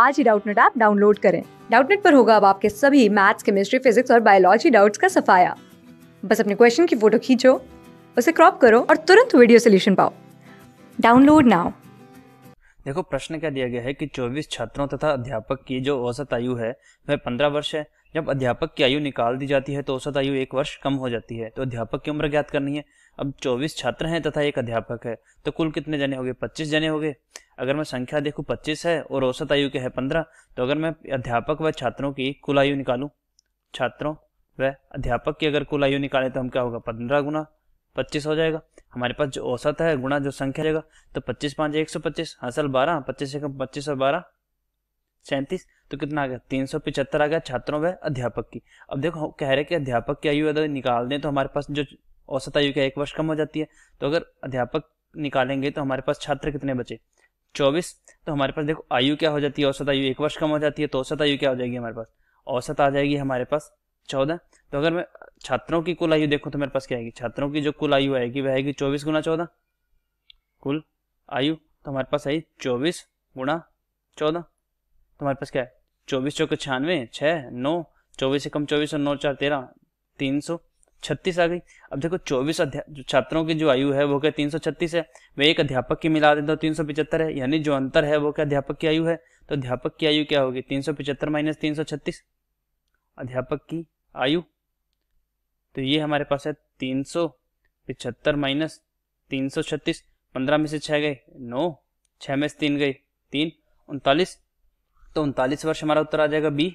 आज ही Doubtnut app download करें डाउटनेट पर होगा अब आपके सभी मैथ्स केमिस्ट्री फिजिक्स और बायोलॉजी डाउट्स का सफाया बस अपने क्वेश्चन की फोटो खींचो उसे क्रॉप करो और तुरंत वीडियो सोल्यूशन पाओ डाउनलोड नाउ देखो प्रश्न क्या दिया गया है कि 24 छात्रों तथा अध्यापक की जो औसत आयु है वह 15 वर्ष है जब अध्यापक की आयु निकाल दी जाती है तो औसत आयु एक वर्ष कम हो जाती है तो अध्यापक की उम्र ज्ञात करनी है अब 24 छात्र हैं तथा एक अध्यापक है तो कुल कितने जने हो गए पच्चीस जने हो गए अगर मैं संख्या देखूँ पच्चीस है और औसत आयु के है पंद्रह तो अगर मैं अध्यापक व छात्रों की कुल आयु निकालूँ छात्रों व अध्यापक की अगर कुल आयु निकालें तो हम क्या होगा पंद्रह गुना पच्चीस हो जाएगा हमारे पास जो औसत है गुणा जो संख्या जाएगा तो पच्चीस पाँच एक सौ पच्चीस असल हाँ बारह पच्चीस एक पच्चीस और बारह सैंतीस तो कितना आ गया तीन सौ पिचहत्तर आ गया छात्रों व अध्यापक की अब देखो कह रहे कि अध्यापक की आयु अगर निकाल दें तो हमारे पास जो औसत आयु का एक वर्ष कम हो जाती है तो अगर अध्यापक निकालेंगे तो हमारे पास छात्र कितने बचे चौबीस तो हमारे पास देखो आयु क्या हो जाती है औसत आयु एक वर्ष कम हो जाती है तो औसत आयु क्या हो जाएगी हमारे पास औसत आ जाएगी हमारे पास चौदह तो अगर मैं छात्रों की कुल आयु देखूँ तो मेरे पास क्या आएगी छात्रों की जो कुल आयु आएगी वह आएगी चौबीस गुना चौदह कुल आयु तो हमारे पास आई चौबीस गुना चौदह तो हमारे पास क्या है चौबीस चौके छियानवे छः नौ चौबीस से कम चौबीस और नौ चार तेरह तीन सौ छत्तीस आ गई अब देखो चौबीस छात्रों की जो आयु है वो क्या तीन सौ छत्तीस है वे एक अध्यापक की मिला देता हूँ तीन सौ पिचहत्तर है यानी जो अंतर है वो क्या अध्यापक की आयु है तो अध्यापक की आयु क्या होगी तीन सौ पिचहत्तर माइनस तीन सौ छत्तीस अध्यापक की आयु तो ये हमारे पास है तीन सौ पिचहत्तर माइनस तीन सौ छत्तीस पंद्रह में से छह गए नौ छह में से तीन गए तीन उनतालीस तो उनतालीस वर्ष हमारा उत्तर आ जाएगा बी